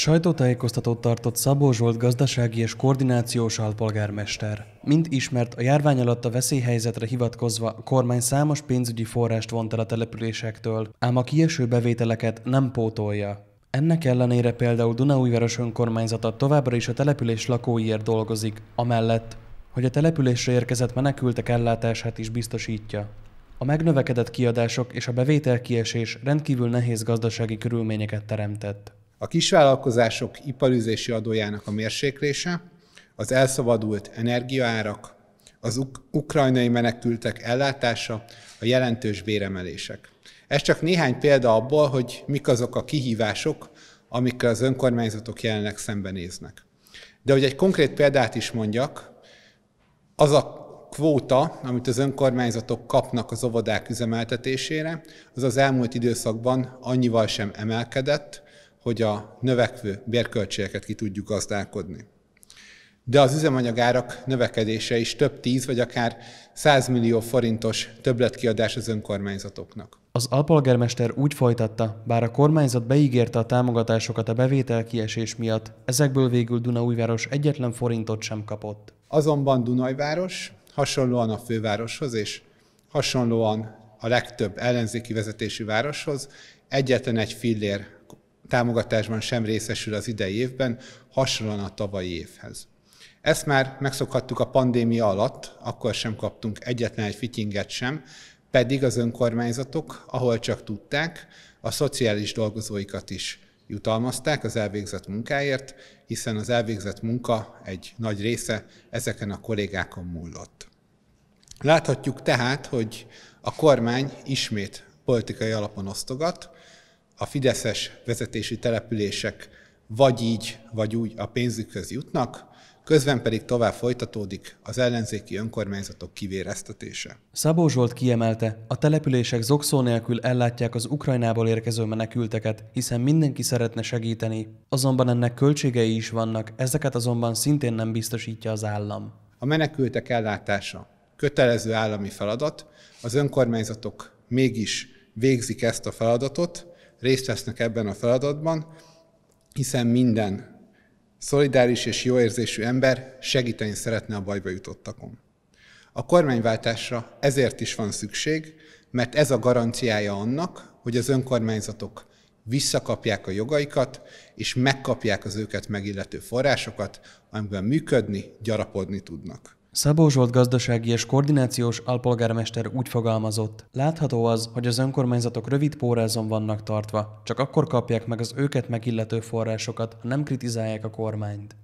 Sajtótájékoztatót tartott Szabó Zsolt gazdasági és koordinációs alpolgármester. Mint ismert, a járvány alatt a veszélyhelyzetre hivatkozva a kormány számos pénzügyi forrást vont el a településektől, ám a kieső bevételeket nem pótolja. Ennek ellenére például Dunaújváros önkormányzata továbbra is a település lakóiért dolgozik, amellett, hogy a településre érkezett menekültek ellátását is biztosítja. A megnövekedett kiadások és a bevételkiesés rendkívül nehéz gazdasági körülményeket teremtett. A kisvállalkozások iparüzési adójának a mérséklése, az elszabadult energiaárak, az uk- ukrajnai menekültek ellátása, a jelentős béremelések. Ez csak néhány példa abból, hogy mik azok a kihívások, amikkel az önkormányzatok jelenleg szembenéznek. De hogy egy konkrét példát is mondjak, az a kvóta, amit az önkormányzatok kapnak az óvodák üzemeltetésére, az az elmúlt időszakban annyival sem emelkedett, hogy a növekvő bérköltségeket ki tudjuk gazdálkodni. De az üzemanyagárak növekedése is több tíz vagy akár 100 millió forintos többletkiadás az önkormányzatoknak. Az alpolgármester úgy folytatta, bár a kormányzat beígérte a támogatásokat a bevétel kiesés miatt, ezekből végül Dunaújváros egyetlen forintot sem kapott. Azonban Dunajváros hasonlóan a fővároshoz és hasonlóan a legtöbb ellenzéki vezetésű városhoz egyetlen egy fillér támogatásban sem részesül az idei évben, hasonlóan a tavalyi évhez. Ezt már megszokhattuk a pandémia alatt, akkor sem kaptunk egyetlen egy fittinget sem, pedig az önkormányzatok, ahol csak tudták, a szociális dolgozóikat is jutalmazták az elvégzett munkáért, hiszen az elvégzett munka egy nagy része ezeken a kollégákon múlott. Láthatjuk tehát, hogy a kormány ismét politikai alapon osztogat, a fideszes vezetési települések vagy így, vagy úgy a pénzükhöz jutnak, közben pedig tovább folytatódik az ellenzéki önkormányzatok kivéreztetése. Szabó Zsolt kiemelte, a települések zokszó nélkül ellátják az Ukrajnából érkező menekülteket, hiszen mindenki szeretne segíteni. Azonban ennek költségei is vannak, ezeket azonban szintén nem biztosítja az állam. A menekültek ellátása kötelező állami feladat, az önkormányzatok mégis végzik ezt a feladatot, részt vesznek ebben a feladatban, hiszen minden szolidáris és jóérzésű ember segíteni szeretne a bajba jutottakon. A kormányváltásra ezért is van szükség, mert ez a garanciája annak, hogy az önkormányzatok visszakapják a jogaikat, és megkapják az őket megillető forrásokat, amiben működni, gyarapodni tudnak. Szabó Zsolt gazdasági és koordinációs alpolgármester úgy fogalmazott, látható az, hogy az önkormányzatok rövid pórázon vannak tartva, csak akkor kapják meg az őket megillető forrásokat, ha nem kritizálják a kormányt.